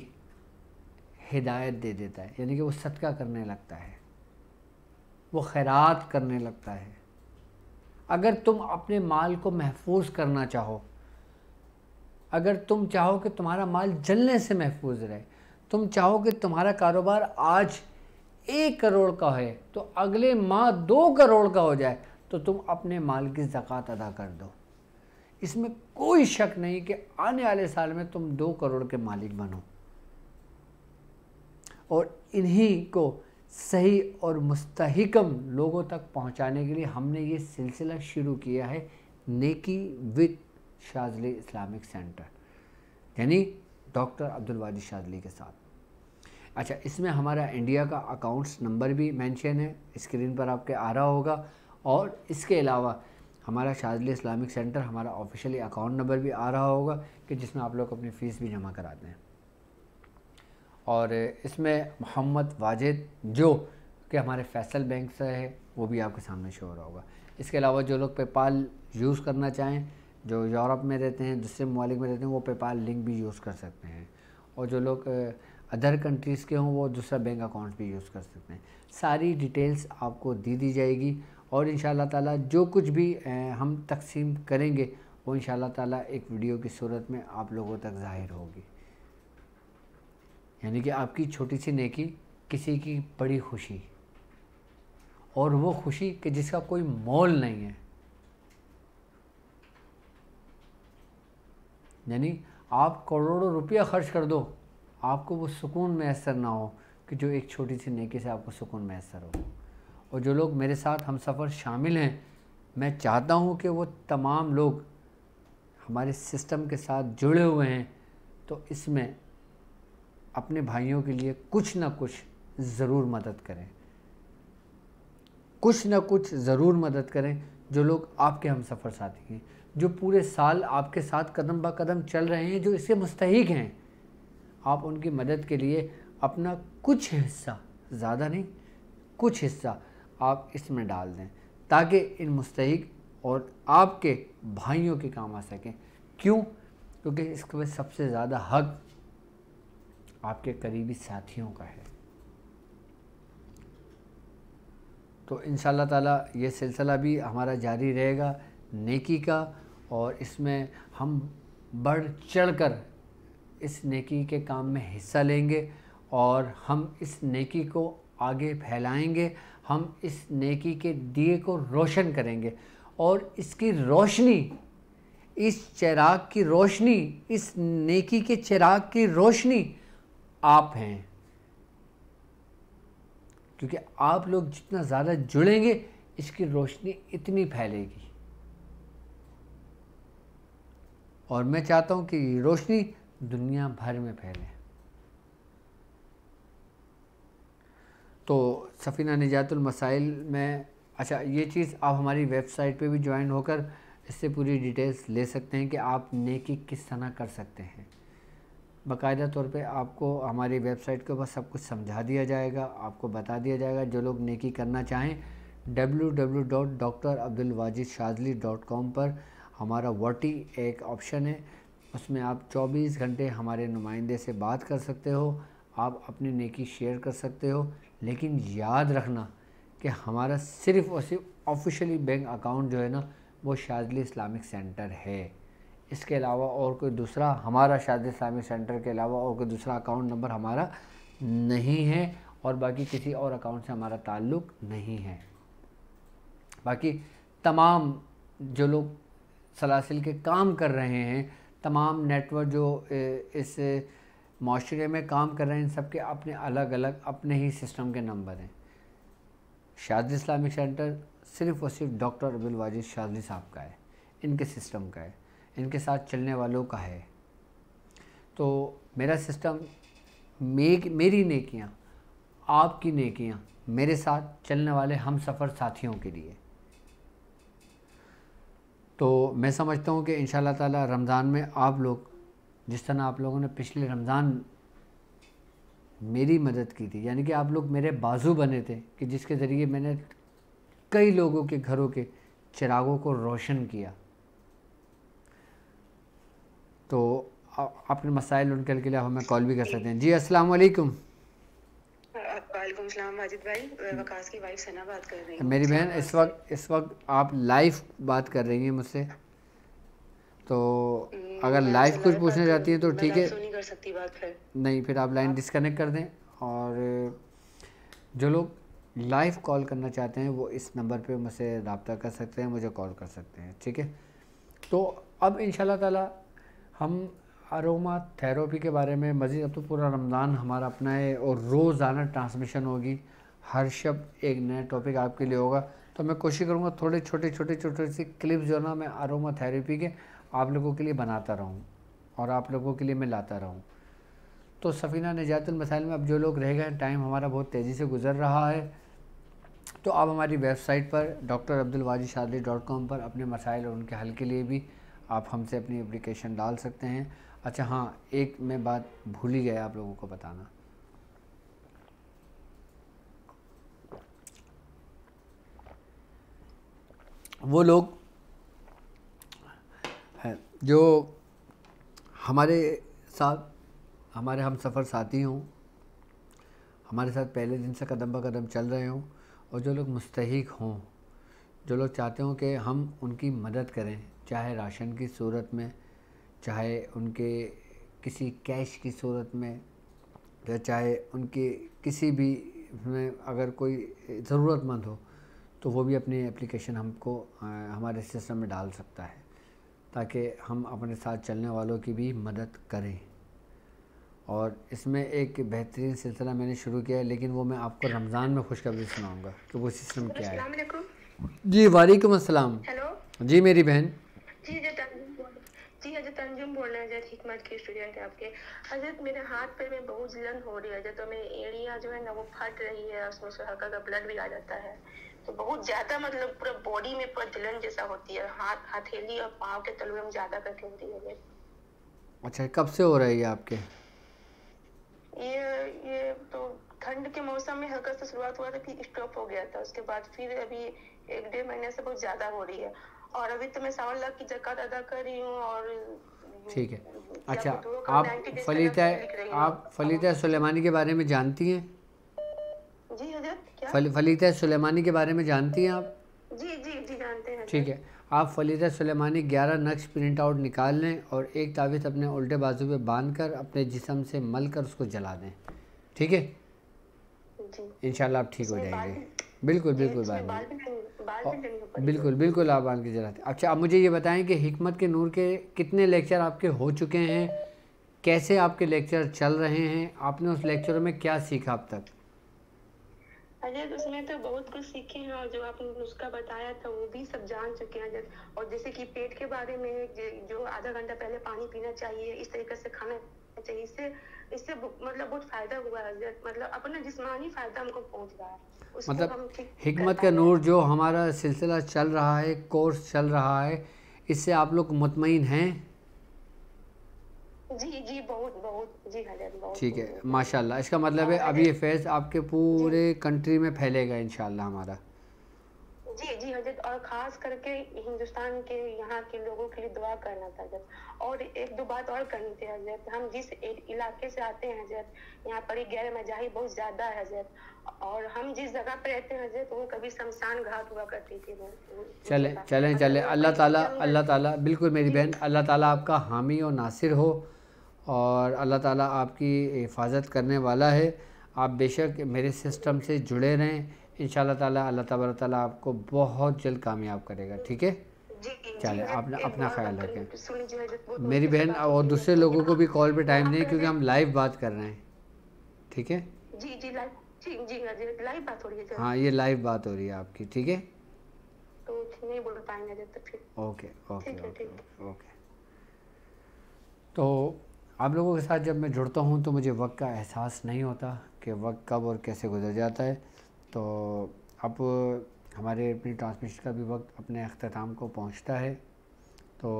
हिदायत दे देता है यानी कि वो सदका करने लगता है वो खैरात करने लगता है अगर तुम अपने माल को महफूज करना चाहो अगर तुम चाहो कि तुम्हारा माल जलने से महफूज रहे तुम चाहो कि तुम्हारा कारोबार आज एक करोड़ का है तो अगले माह दो करोड़ का हो जाए तो तुम अपने माल की ज़क़़त अदा कर दो इसमें कोई शक नहीं कि आने वाले साल में तुम दो करोड़ के मालिक बनो और इन्हीं को सही और मुस्तहकम लोगों तक पहुंचाने के लिए हमने ये सिलसिला शुरू किया है नेकी विद शाजली इस्लामिक सेंटर यानी डॉक्टर अब्दुलवादी शाजली के साथ अच्छा इसमें हमारा इंडिया का अकाउंट्स नंबर भी मेंशन है स्क्रीन पर आपके आ रहा होगा और इसके अलावा हमारा शाजली इस्लामिक सेंटर हमारा ऑफिशियली अकाउंट नंबर भी आ रहा होगा कि जिसमें आप लोग अपनी फ़ीस भी जमा कराते हैं और इसमें मोहम्मद वाजिद जो कि हमारे फैसल बैंक से है वो भी आपके सामने शो हो रहा होगा इसके अलावा जो लोग पेपाल यूज़ करना चाहें जो यूरोप में रहते हैं दूसरे ममालिक में रहते हैं वो पेपाल लिंक भी यूज़ कर सकते हैं और जो लोग अदर कंट्रीज़ के हों वो दूसरा बैंक अकाउंट भी यूज़ कर सकते हैं सारी डिटेल्स आपको दे दी जाएगी और इन ताला जो कुछ भी हम तकसीम करेंगे वो इन ताला एक वीडियो की सूरत में आप लोगों तक ज़ाहिर होगी यानी कि आपकी छोटी सी नेकी किसी की बड़ी खुशी और वो खुशी कि जिसका कोई मोल नहीं है यानी आप करोड़ों रुपया खर्च कर दो आपको वो सुकून मैसर ना हो कि जो एक छोटी सी नेकी से आपको सुकून मैसर हो और जो लोग मेरे साथ हम सफ़र शामिल हैं मैं चाहता हूँ कि वो तमाम लोग हमारे सिस्टम के साथ जुड़े हुए हैं तो इसमें अपने भाइयों के लिए कुछ ना कुछ ज़रूर मदद करें कुछ ना कुछ ज़रूर मदद करें जो लोग आपके हम सफ़र साथी हैं जो पूरे साल आपके साथ कदम ब कदम चल रहे हैं जो इससे मुस्तक हैं आप उनकी मदद के लिए अपना कुछ हिस्सा ज़्यादा नहीं कुछ हिस्सा आप इसमें डाल दें ताकि इन मुस्तक और आपके भाइयों के काम आ सकें क्यों क्योंकि इसके सबसे ज़्यादा हक आपके करीबी साथियों का है तो इन ताला ये सिलसिला भी हमारा जारी रहेगा नेकी का और इसमें हम बढ़ चढ़ कर इस नेकी के काम में हिस्सा लेंगे और हम इस नेकी को आगे फैलाएंगे हम इस नेकी के दिए को रोशन करेंगे और इसकी रोशनी इस चिराग की रोशनी इस नेकी के चिराग की रोशनी आप हैं क्योंकि आप लोग जितना ज़्यादा जुड़ेंगे इसकी रोशनी इतनी फैलेगी और मैं चाहता हूं कि रोशनी दुनिया भर में फैले तो सफ़ीना निजातुल मसाइल में अच्छा ये चीज़ आप हमारी वेबसाइट पे भी ज्वाइन होकर इससे पूरी डिटेल्स ले सकते हैं कि आप नेकी किस तरह कर सकते हैं बाकायदा तौर पे आपको हमारी वेबसाइट के ऊपर सब कुछ समझा दिया जाएगा आपको बता दिया जाएगा जो लोग नेकी करना चाहें W W dot doctor Abdul Wajid Shazli dot com पर हमारा वर्टी एक ऑप्शन है उसमें आप 24 घंटे हमारे नुमाइंदे से बात कर सकते हो आप अपनी नेकी शेयर कर सकते हो लेकिन याद रखना कि हमारा सिर्फ़ और सिर्फ ऑफिशियली बैंक अकाउंट जो है ना वो शाजली इस्लामिक सेंटर है इसके अलावा और कोई दूसरा हमारा शाद इस्लामी सेंटर के अलावा और कोई दूसरा अकाउंट नंबर हमारा नहीं है और बाकी किसी और अकाउंट से हमारा ताल्लुक़ नहीं है बाकी तमाम जो लोग सलासिल के काम कर रहे हैं तमाम नेटवर्क जो इस माशरे में काम कर रहे हैं इन सब के अपने अलग अलग अपने ही सिस्टम के नंबर हैं शादी इस्लामिक सेंटर सिर्फ़ और सिर्फ डॉक्टर अब्दुलवाजिद वाजिद शादी साहब का है इनके सिस्टम का है इनके साथ चलने वालों का है तो मेरा सिस्टम मेक मेरी नेकियाँ आपकी नेकियाँ मेरे साथ चलने वाले हम सफ़र साथियों के लिए तो मैं समझता हूँ कि इन ताला रमज़ान में आप लोग जिस तरह आप लोगों ने पिछले रमज़ान मेरी मदद की थी यानी कि आप लोग मेरे बाजू बने थे कि जिसके ज़रिए मैंने कई लोगों के घरों के चिरागों को रोशन किया तो अपने मसाइल उनके के लिए हमें कॉल भी कर सकते हैं जी अस्सलाम वालेकुम मेरी बहन इस वक्त इस वक्त आप लाइव बात कर रही हैं मुझसे तो हम्म, अगर लाइव कुछ पूछना चाहती हैं तो ठीक है तो नहीं कर सकती बात फिर नहीं फिर आप लाइन हाँ। डिस्कनेक्ट कर दें और जो लोग लाइव कॉल करना चाहते हैं वो इस नंबर पे मुझसे रबता कर सकते हैं मुझे कॉल कर सकते हैं ठीक है तो अब इन ताला हम अरोमा थेरेपी के बारे में मज़ीद अब तो पूरा रमज़ान हमारा अपना है और रोज़ाना ट्रांसमिशन होगी हर शब्द एक नया टॉपिक आपके लिए होगा तो मैं कोशिश करूँगा थोड़े छोटे छोटे छोटे से क्लिप्स जो ना मैं अरोमा थेरेपी के आप लोगों के लिए बनाता रहूँ और आप लोगों के लिए मैं लाता रहूँ तो सफ़ीना निजातुलमसाइल में अब जो लोग रह गए टाइम हमारा बहुत तेज़ी से गुजर रहा है तो आप हमारी वेबसाइट पर डॉक्टर अब्दुलवाजी शादी डॉट कॉम पर अपने मसाइल और उनके हल के लिए भी आप हमसे अपनी एप्लीकेशन डाल सकते हैं अच्छा हाँ एक मैं बात भूल ही गया आप लोगों को बताना वो लोग जो हमारे साथ हमारे हम सफ़र साथी हों हमारे साथ पहले दिन से कदम ब कदम चल रहे हों और जो लोग मुस्तक हों जो लोग चाहते हों कि हम उनकी मदद करें चाहे राशन की सूरत में चाहे उनके किसी कैश की सूरत में या चाहे उनके किसी भी में अगर कोई ज़रूरतमंद हो तो वो भी अपनी एप्लीकेशन हमको हमारे सिस्टम में डाल सकता है ताकि हम अपने साथ चलने वालों की भी मदद करें और इसमें एक बेहतरीन सिलसिला मैंने शुरू किया है लेकिन वो मैं आपको रमज़ान में खुशखबरी सुनाऊंगा कि वो सिस्टम क्या है जी वालेकुम अस्सलाम हेलो जी मेरी बहन जी जी हजरत बोल रहे हैं हिकमत के स्टूडेंट आपके हजरत मेरे हाथ में बहुत जलन हो रही है तो एड़िया जो है ना वो फट रही है उसमें से हल्का का ब्लड भी आ जाता है तो बहुत ज्यादा मतलब पूरा बॉडी में पूरा जलन जैसा होती है हाथ हथेली और पाँव के तलवे में ज्यादा करके होती है अच्छा कब से हो रही है आपके ये ये तो ठंड के मौसम में हल्का सा शुरुआत हुआ था फिर स्टॉप हो गया था उसके बाद फिर अभी एक डेढ़ महीने से बहुत ज्यादा हो रही है और अभी तो मैं सावन लाख की जकत अदा कर रही हूँ और ठीक है अच्छा आप फलीता आप फलीता सुलेमानी के बारे में जानती हैं जी फल, फलीता सुलेमानी के बारे में जानती हैं आप जी जी जी जानते हैं ठीक है आप फलीता सुलेमानी 11 नक्श प्रिंट आउट निकाल लें और एक तावीज़ अपने उल्टे बाजू पे बांधकर अपने जिसम से मल कर उसको जला दें ठीक है इनशाला आप ठीक हो जाएंगे बिल्कुल बिल्कुल बांध बिल्कुल बिल्कुल आप बांध के चलाते अच्छा आप मुझे ये बताएं कि हमत के नूर के कितने लेक्चर आपके हो चुके हैं कैसे आपके लेक्चर चल रहे हैं आपने उस लेक्चर में क्या सीखा अब तक अजय तो उसमें तो बहुत कुछ सीखे हैं और जो आपने उसका बताया था वो भी सब जान चुके हैं अजय और जैसे कि पेट के बारे में जो आधा घंटा पहले पानी पीना चाहिए इस तरीके से खाना चाहिए इससे इससे मतलब बहुत फ़ायदा हुआ है मतलब अपना जिसमानी फ़ायदा हमको पहुँच रहा है मतलब हमत का नूर जो हमारा सिलसिला चल रहा है कोर्स चल रहा है इससे आप लोग मुतमिन हैं जी जी बहुत बहुत जी बहुत ठीक है माशाल्लाह इसका मतलब है अभी ये फैज़ आपके पूरे कंट्री में फैलेगा इनशाला हमारा जी जी हजरत हाँ और खास करके हिंदुस्तान के यहाँ के लोगों के लिए दुआ करना था हजरत और एक दो बात और करनी थी हजरत हाँ हम जिस इलाके से आते हैं हजरत हाँ यहाँ पर गैर मजाही बहुत ज्यादा है हजरत और हम जिस जगह पर रहते हैं हजरत वो कभी शमशान घाट हुआ करती थी चले चले चले अल्लाह ताला अल्लाह ताला बिल्कुल मेरी बहन अल्लाह ताला आपका हामी और नासिर हो और अल्लाह ताला आपकी हिफाजत करने वाला है आप बेशक मेरे सिस्टम से जुड़े रहें इन शाह अल्लाह तबर ताला आपको बहुत जल्द कामयाब करेगा ठीक है चले आप अपना ख्याल रखें मेरी बहन और दूसरे लोगों को भी कॉल पे टाइम नहीं क्योंकि हम लाइव बात कर रहे हैं ठीक है जी जी लाइव जी जी लाइव हाँ बात हो रही है हाँ ये लाइव बात हो रही है आपकी ठीक है तो नहीं बोल पाएंगे जब तक फिर ओके ओके ओके तो आप लोगों के साथ जब मैं जुड़ता हूँ तो मुझे वक्त का एहसास नहीं होता कि वक्त कब और कैसे गुजर जाता है तो अब हमारे अपनी ट्रांसमिशन का भी वक्त अपने अख्ताम को पहुंचता है तो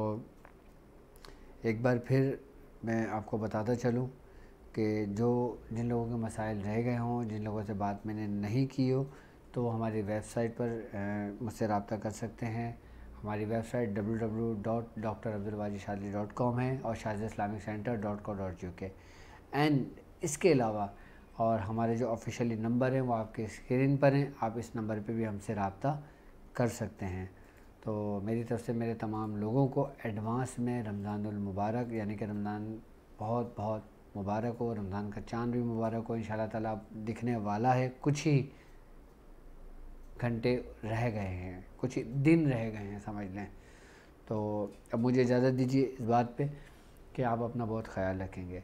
एक बार फिर मैं आपको बताता चलूं कि जो जिन लोगों के मसाइल रह गए हों जिन लोगों से बात मैंने नहीं की हो तो वो हमारी वेबसाइट पर मुझसे रबता कर सकते हैं हमारी website W W dot doctor Abdulwaji शादी डॉट कॉम है और Shazi Islamic centre dot co dot U K and इसके अलावा और हमारे जो ऑफिशियली नंबर हैं वो आपके स्क्रीन पर हैं आप इस नंबर पे भी हमसे रबता कर सकते हैं तो मेरी तरफ से मेरे तमाम लोगों को एडवांस में रमज़ानमबारक यानी कि रमज़ान बहुत बहुत मुबारक हो रमज़ान का चांद भी मुबारक हो इन ताला दिखने वाला है कुछ ही घंटे रह गए हैं कुछ ही दिन रह गए हैं समझ लें तो अब मुझे इजाज़त दीजिए इस बात पे कि आप अपना बहुत ख्याल रखेंगे